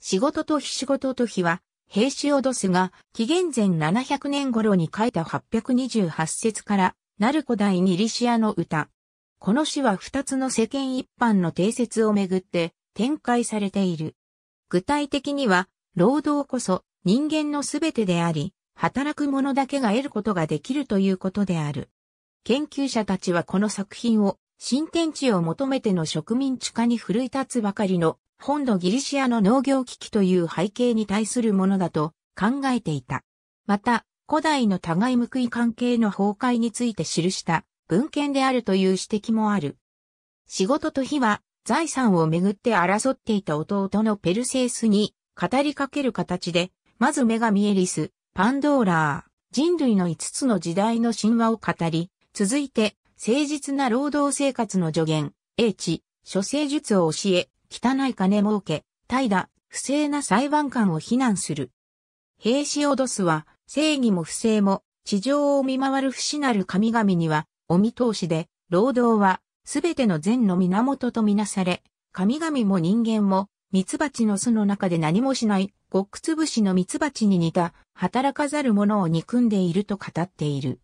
仕事と非仕事と非は、兵士オドスが、紀元前700年頃に書いた828節から、なる古代ニリシアの歌。この詩は二つの世間一般の定説をめぐって展開されている。具体的には、労働こそ人間のすべてであり、働く者だけが得ることができるということである。研究者たちはこの作品を新天地を求めての植民地化に奮い立つばかりの本土ギリシアの農業危機という背景に対するものだと考えていた。また、古代の互い報い関係の崩壊について記した文献であるという指摘もある。仕事と日は財産をめぐって争っていた弟のペルセウスに語りかける形で、まず女神エリス、パンドーラー、人類の5つの時代の神話を語り、続いて、誠実な労働生活の助言、英知、諸生術を教え、汚い金儲け、怠惰、不正な裁判官を非難する。兵士オドスは、正義も不正も、地上を見回る不死なる神々には、お見通しで、労働は、すべての善の源とみなされ、神々も人間も、蜜蜂の巣の中で何もしない、ごっくつぶしの蜜蜂に似た、働かざる者を憎んでいると語っている。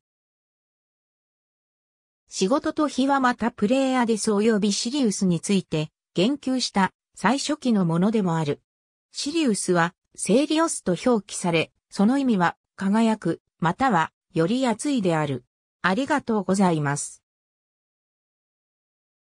仕事と日はまたプレイヤーデス及びシリウスについて、言及した最初期のものでもある。シリウスは、セイリオスと表記され、その意味は、輝く、または、より熱いである。ありがとうございます。